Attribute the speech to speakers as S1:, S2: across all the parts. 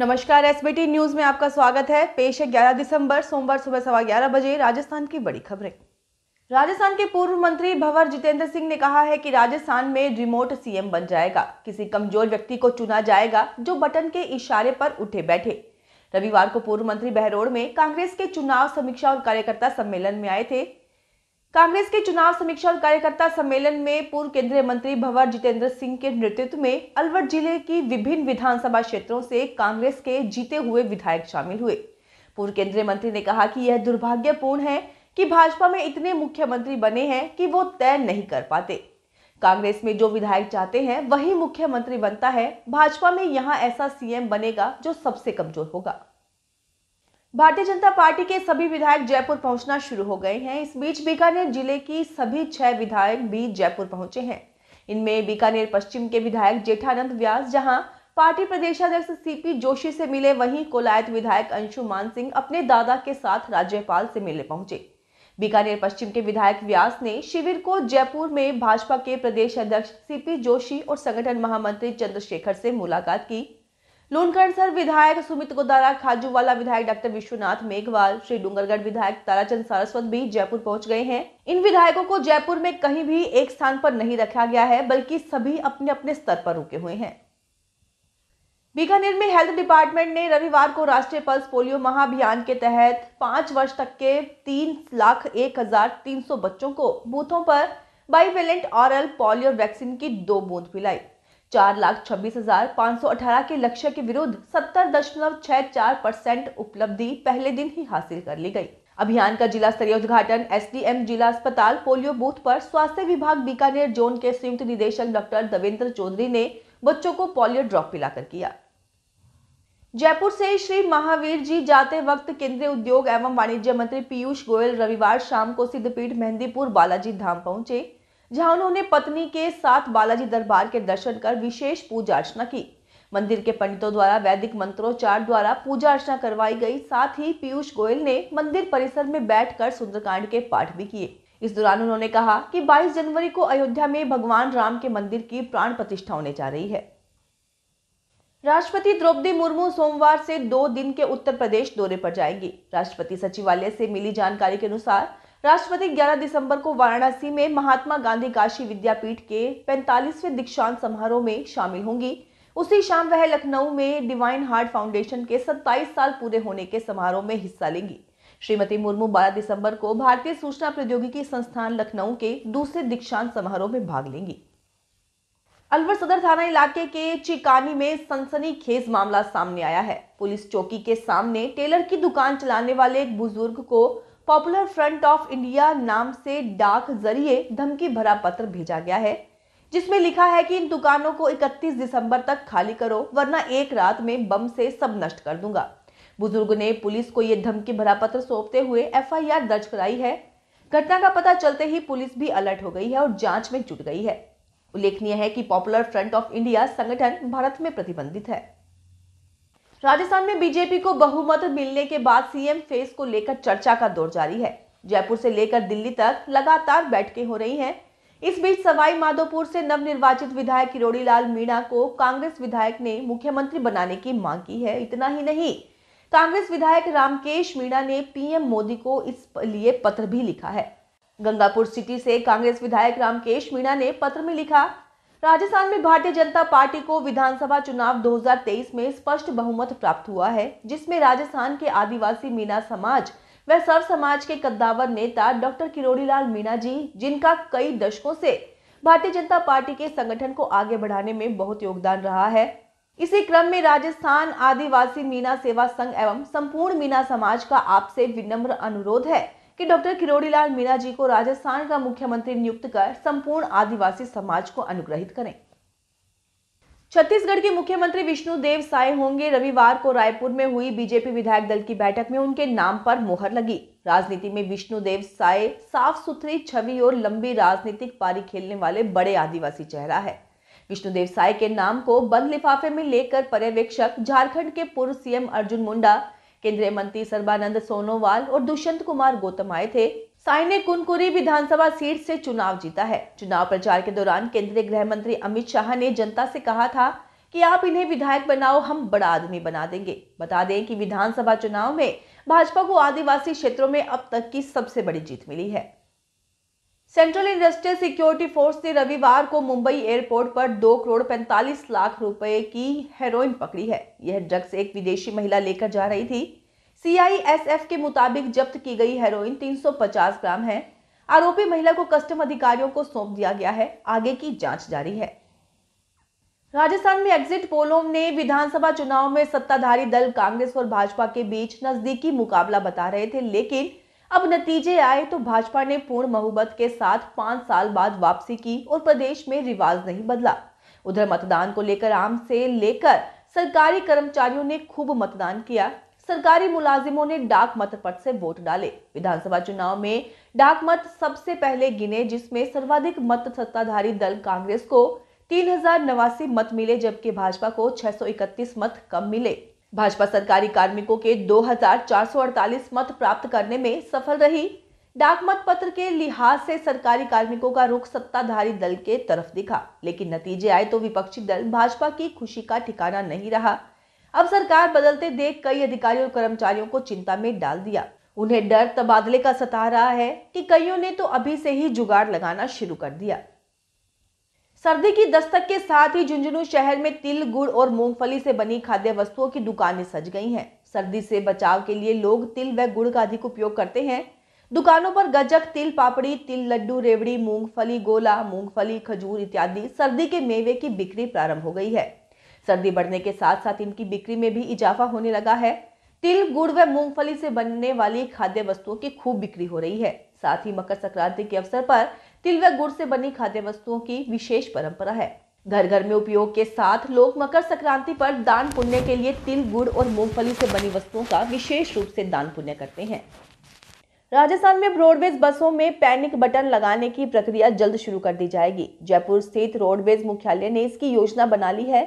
S1: नमस्कार SBT news में आपका स्वागत है पेश है 11 दिसंबर सोमवार सुबह सवा ग्यारह बजे राजस्थान की बड़ी खबरें राजस्थान के पूर्व मंत्री भंवर जितेंद्र सिंह ने कहा है कि राजस्थान में रिमोट सीएम बन जाएगा किसी कमजोर व्यक्ति को चुना जाएगा जो बटन के इशारे पर उठे बैठे रविवार को पूर्व मंत्री बहरोड़ में कांग्रेस के चुनाव समीक्षा और कार्यकर्ता सम्मेलन में आए थे कांग्रेस के चुनाव समीक्षा और कार्यकर्ता सम्मेलन में पूर्व केंद्रीय मंत्री भंवर जितेंद्र सिंह के नेतृत्व में अलवर जिले की विभिन्न विधानसभा क्षेत्रों से कांग्रेस के जीते हुए विधायक शामिल हुए पूर्व केंद्रीय मंत्री ने कहा कि यह दुर्भाग्यपूर्ण है कि भाजपा में इतने मुख्यमंत्री बने हैं कि वो तय नहीं कर पाते कांग्रेस में जो विधायक चाहते हैं वही मुख्यमंत्री बनता है भाजपा में यहाँ ऐसा सीएम बनेगा जो सबसे कमजोर होगा भारतीय जनता पार्टी के सभी विधायक जयपुर पहुंचना शुरू हो गए हैं इस बीच बीकानेर जिले की सभी छह विधायक भी जयपुर पहुंचे हैं इनमें बीकानेर पश्चिम के विधायक जेठानंद व्यास जहां पार्टी प्रदेशाध्यक्ष सीपी जोशी से मिले वहीं कोलायत विधायक अंशुमान सिंह अपने दादा के साथ राज्यपाल से मिलने पहुंचे बीकानेर पश्चिम के विधायक व्यास ने शिविर को जयपुर में भाजपा के प्रदेश अध्यक्ष सीपी जोशी और संगठन महामंत्री चंद्रशेखर से मुलाकात की लोनकंडसर विधायक सुमित गोदारा खाजूवाला विधायक डॉक्टर विश्वनाथ मेघवाल श्री डूंगरगढ़ विधायक ताराचंद सारस्वत भी जयपुर पहुंच गए हैं इन विधायकों को जयपुर में कहीं भी एक स्थान पर नहीं रखा गया है बल्कि सभी अपने अपने स्तर पर रुके हुए हैं बीकानेर में हेल्थ डिपार्टमेंट ने रविवार को राष्ट्रीय पल्स पोलियो महाअभियान के तहत पांच वर्ष तक के तीन लाख एक हजार तीन सौ बच्चों को बूथों पर बाईवेलेंट ऑरल पोलियो वैक्सीन की दो बूंद पिलाई चार लाख छब्बीस हजार पाँच सौ अठारह के लक्ष्य के विरुद्ध सत्तर दशमलव छह चार परसेंट उपलब्धि पहले दिन ही हासिल कर ली गई अभियान का जिला स्तरीय उद्घाटन एस जिला अस्पताल पोलियो बूथ पर स्वास्थ्य विभाग बीकानेर जोन के संयुक्त निदेशक डॉक्टर देवेंद्र चौधरी ने बच्चों को पोलियो ड्रॉप पिलाकर किया जयपुर से श्री महावीर जी जाते वक्त केंद्रीय उद्योग एवं वाणिज्य मंत्री पीयूष गोयल रविवार शाम को सिद्धपीठ मेहंदीपुर बालाजी धाम पहुंचे जहां उन्होंने पत्नी के साथ बालाजी दरबार के दर्शन कर विशेष पूजा अर्चना की मंदिर के पंडितों द्वारा वैदिक मंत्रोच्चार द्वारा पूजा अर्चना करवाई गई साथ ही पीयूष गोयल ने मंदिर परिसर में बैठकर सुंदरकांड के पाठ भी किए इस दौरान उन्होंने कहा कि 22 जनवरी को अयोध्या में भगवान राम के मंदिर की प्राण प्रतिष्ठा होने जा रही है राष्ट्रपति द्रौपदी मुर्मू सोमवार से दो दिन के उत्तर प्रदेश दौरे पर जाएंगी राष्ट्रपति सचिवालय से मिली जानकारी के अनुसार राष्ट्रपति 11 दिसंबर को वाराणसी में महात्मा गांधी काशी विद्यापीठ के 45वें दीक्षांत समारोह में शामिल होंगी उसी शाम वह लखनऊ में डिवाइन हार्ट फाउंडेशन के 27 साल पूरे होने के समारोह में हिस्सा लेंगी श्रीमती मुर्मू 12 दिसंबर को भारतीय सूचना प्रौद्योगिकी संस्थान लखनऊ के दूसरे दीक्षांत समारोह में भाग लेंगी अलवर सदर थाना इलाके के चिकानी में सनसनी खेज मामला सामने आया है पुलिस चौकी के सामने टेलर की दुकान चलाने वाले एक बुजुर्ग को पॉपुलर फ्रंट ऑफ इंडिया नाम से डाक जरिए धमकी भरा पत्र भेजा गया है जिसमें लिखा है कि इन दुकानों को 31 दिसंबर तक खाली करो वरना एक रात में बम से सब नष्ट कर दूंगा बुजुर्ग ने पुलिस को यह धमकी भरा पत्र सौंपते हुए एफआईआर दर्ज कराई है घटना का पता चलते ही पुलिस भी अलर्ट हो गई है और जांच में जुट गई है उल्लेखनीय है कि पॉपुलर फ्रंट ऑफ इंडिया संगठन भारत में प्रतिबंधित है राजस्थान में बीजेपी को बहुमत मिलने के बाद सीएम फेस को लेकर चर्चा का दौर जारी है जयपुर से लेकर दिल्ली तक लगातार बैठकें हो रही हैं इस बीच सवाई माधोपुर से नवनिर्वाचित विधायक किरोड़ी लाल मीणा को कांग्रेस विधायक ने मुख्यमंत्री बनाने की मांग की है इतना ही नहीं कांग्रेस विधायक रामकेश मीणा ने पीएम मोदी को इस लिए पत्र भी लिखा है गंगापुर सिटी से कांग्रेस विधायक रामकेश मीणा ने पत्र में लिखा राजस्थान में भारतीय जनता पार्टी को विधानसभा चुनाव 2023 में स्पष्ट बहुमत प्राप्त हुआ है जिसमें राजस्थान के आदिवासी मीना समाज व सर्व समाज के कद्दावर नेता डॉक्टर किरोड़ीलाल मीना जी जिनका कई दशकों से भारतीय जनता पार्टी के संगठन को आगे बढ़ाने में बहुत योगदान रहा है इसी क्रम में राजस्थान आदिवासी मीना सेवा संघ एवं संपूर्ण मीना समाज का आपसे विनम्र अनुरोध है कि डॉक्टर किरोड़ीलाल मीणा जी को राजस्थान का मुख्यमंत्री नियुक्त कर संपूर्ण आदिवासी समाज को अनुग्रहित करें छत्तीसगढ़ के मुख्यमंत्री विष्णु देव साय होंगे रविवार को रायपुर में हुई बीजेपी विधायक दल की बैठक में उनके नाम पर मोहर लगी राजनीति में विष्णु देव साय साफ सुथरी छवि और लंबी राजनीतिक पारी खेलने वाले बड़े आदिवासी चेहरा है विष्णुदेव साय के नाम को बंद लिफाफे में लेकर पर्यवेक्षक झारखंड के पूर्व सीएम अर्जुन मुंडा केंद्रीय मंत्री सर्बानंद सोनोवाल और दुष्यंत कुमार गौतम आए थे साई ने कुनकुरी विधानसभा सीट से चुनाव जीता है चुनाव प्रचार के दौरान केंद्रीय गृह मंत्री अमित शाह ने जनता से कहा था कि आप इन्हें विधायक बनाओ हम बड़ा आदमी बना देंगे बता दें कि विधानसभा चुनाव में भाजपा को आदिवासी क्षेत्रों में अब तक की सबसे बड़ी जीत मिली है सेंट्रल इंडस्ट्रियल सिक्योरिटी फोर्स ने रविवार को मुंबई एयरपोर्ट पर दो करोड़ पैंतालीस लाख रुपए की हेरोइन पकड़ी है यह ड्रग्स एक विदेशी महिला लेकर जा रही थी सीआईएसएफ के मुताबिक जब्त की गई हेरोइन 350 ग्राम है आरोपी महिला को कस्टम अधिकारियों को सौंप दिया गया है आगे की जांच जारी है राजस्थान में एग्जिट पोलों ने विधानसभा चुनाव में सत्ताधारी दल कांग्रेस और भाजपा के बीच नजदीकी मुकाबला बता रहे थे लेकिन अब नतीजे आए तो भाजपा ने पूर्ण बहुमत के साथ पांच साल बाद वापसी की और प्रदेश में रिवाज नहीं बदला उधर मतदान को लेकर आम से लेकर सरकारी कर्मचारियों ने खूब मतदान किया सरकारी मुलाजिमों ने डाक मत पट से वोट डाले विधानसभा चुनाव में डाक मत सबसे पहले गिने जिसमें सर्वाधिक मत सत्ताधारी दल कांग्रेस को तीन मत मिले जबकि भाजपा को छह मत कम मिले भाजपा सरकारी कार्मिकों के 2,448 मत प्राप्त करने में सफल रही डाक मत पत्र के लिहाज से सरकारी कार्मिकों का रुख सत्ताधारी दल के तरफ दिखा लेकिन नतीजे आए तो विपक्षी दल भाजपा की खुशी का ठिकाना नहीं रहा अब सरकार बदलते देख कई अधिकारियों और कर्मचारियों को चिंता में डाल दिया उन्हें डर तबादले का सता रहा है कि कईयों ने तो अभी से ही जुगाड़ लगाना शुरू कर दिया सर्दी की दस्तक के साथ ही झुंझुनू शहर में तिल गुड़ और मूंगफली से बनी खाद्य वस्तुओं की दुकानें सज गई हैं सर्दी से बचाव के लिए लोग तिल व गुड़ का अधिक उपयोग करते हैं दुकानों पर गजक तिल पापड़ी तिल लड्डू रेवड़ी मूंगफली गोला मूंगफली खजूर इत्यादि सर्दी के मेवे की बिक्री प्रारंभ हो गई है सर्दी बढ़ने के साथ साथ इनकी बिक्री में भी इजाफा होने लगा है तिल गुड़ व मूंगफली से बनने वाली खाद्य वस्तुओं की खूब बिक्री हो रही है साथ ही मकर संक्रांति के अवसर पर तिल व गुड़ से बनी खाद्य वस्तुओं की विशेष परंपरा है घर घर में उपयोग के साथ लोग मकर संक्रांति पर दान पुण्य के लिए तिल गुड़ और मूंगफली से बनी वस्तुओं का विशेष रूप से दान पुण्य करते हैं राजस्थान में रोडवेज बसों में पैनिक बटन लगाने की प्रक्रिया जल्द शुरू कर दी जाएगी जयपुर स्थित रोडवेज मुख्यालय ने इसकी योजना बना ली है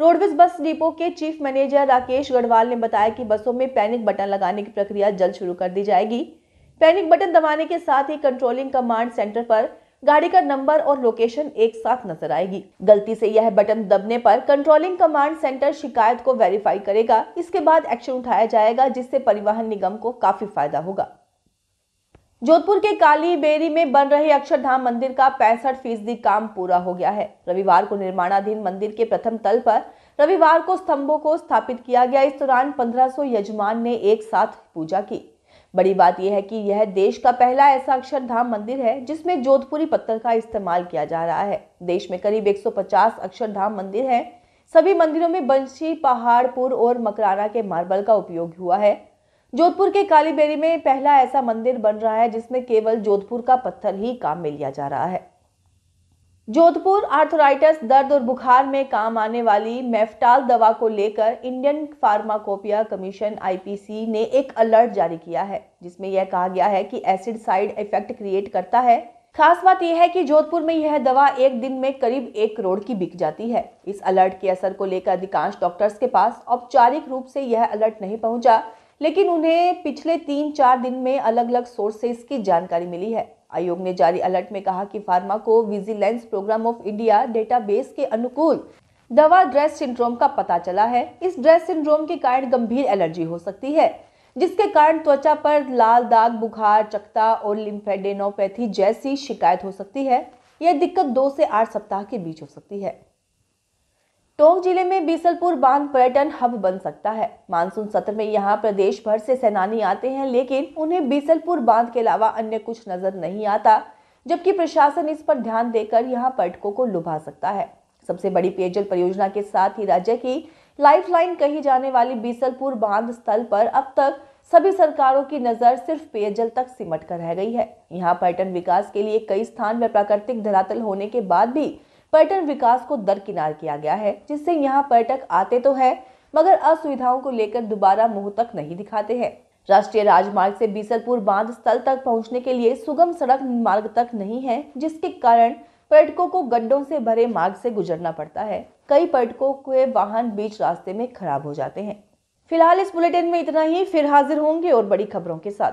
S1: रोडवेज बस डिपो के चीफ मैनेजर राकेश गढ़वाल ने बताया कि बसों में पैनिक बटन लगाने की प्रक्रिया जल्द शुरू कर दी जाएगी पैनिक बटन दबाने के साथ ही कंट्रोलिंग कमांड सेंटर पर गाड़ी का नंबर और लोकेशन एक साथ नजर आएगी गलती से यह बटन दबने पर कंट्रोलिंग कमांड सेंटर शिकायत को वेरीफाई करेगा इसके बाद एक्शन उठाया जाएगा जिससे परिवहन निगम को काफी फायदा होगा जोधपुर के काली बेरी में बन रहे अक्षरधाम मंदिर का पैंसठ फीसदी काम पूरा हो गया है रविवार को निर्माणाधीन मंदिर के प्रथम तल पर रविवार को स्तंभों को स्थापित किया गया इस दौरान 1500 यजमान ने एक साथ पूजा की बड़ी बात यह है कि यह देश का पहला ऐसा अक्षरधाम मंदिर है जिसमें जोधपुरी पत्थर का इस्तेमाल किया जा रहा है देश में करीब 150 अक्षरधाम मंदिर हैं सभी मंदिरों में बंशी पहाड़पुर और मकराना के मार्बल का उपयोग हुआ है जोधपुर के कालीबेरी में पहला ऐसा मंदिर बन रहा है जिसमें केवल जोधपुर का पत्थर ही काम में लिया जा रहा है जोधपुर आर्थराइटस दर्द और बुखार में काम आने वाली मेफ्टाल दवा को लेकर इंडियन फार्माकोपिया कमीशन आईपीसी ने एक अलर्ट जारी किया है जिसमें यह कहा गया है कि एसिड साइड इफेक्ट क्रिएट करता है खास बात यह है कि जोधपुर में यह दवा एक दिन में करीब एक करोड़ की बिक जाती है इस अलर्ट के असर को लेकर अधिकांश डॉक्टर्स के पास औपचारिक रूप से यह अलर्ट नहीं पहुंचा लेकिन उन्हें पिछले तीन चार दिन में अलग अलग सोर्स से इसकी जानकारी मिली है आयोग ने जारी अलर्ट में कहा कि pharmacovigilance programme of India database के अनुकूल दवा ड्रेस सिंड्रोम का पता चला है इस ड्रेस सिंड्रोम के कारण गंभीर एलर्जी हो सकती है जिसके कारण त्वचा पर लाल दाग बुखार चकता और लिम्फेडेनोपैथी जैसी शिकायत हो सकती है यह दिक्कत दो से आठ सप्ताह के बीच हो सकती है टोंक जिले में बीसलपुर बांध पर्यटन हब बन सकता है मानसून सत्र में यहाँ प्रदेश भर से सैनानी आते हैं लेकिन उन्हें बीसलपुर बांध के अलावा अन्य कुछ नजर नहीं आता जबकि प्रशासन इस पर ध्यान देकर यहाँ पर्यटकों को लुभा सकता है सबसे बड़ी पेयजल परियोजना के साथ ही राज्य की लाइफलाइन कही जाने वाली बीसलपुर बांध स्थल पर अब तक सभी सरकारों की नजर सिर्फ पेयजल तक सिमट कर रह गई है यहाँ पर्यटन विकास के लिए कई स्थान व प्राकृतिक धरातल होने के बाद भी पर्यटन विकास को दरकिनार किया गया है जिससे यहाँ पर्यटक आते तो है मगर असुविधाओं को लेकर दोबारा मुंह तक नहीं दिखाते हैं राष्ट्रीय राजमार्ग से बीसलपुर बांध स्थल तक पहुंचने के लिए सुगम सड़क मार्ग तक नहीं है जिसके कारण पर्यटकों को गड्ढों से भरे मार्ग से गुजरना पड़ता है कई पर्यटकों के वाहन बीच रास्ते में खराब हो जाते हैं फिलहाल इस बुलेटिन में इतना ही फिर हाजिर होंगे और बड़ी खबरों के साथ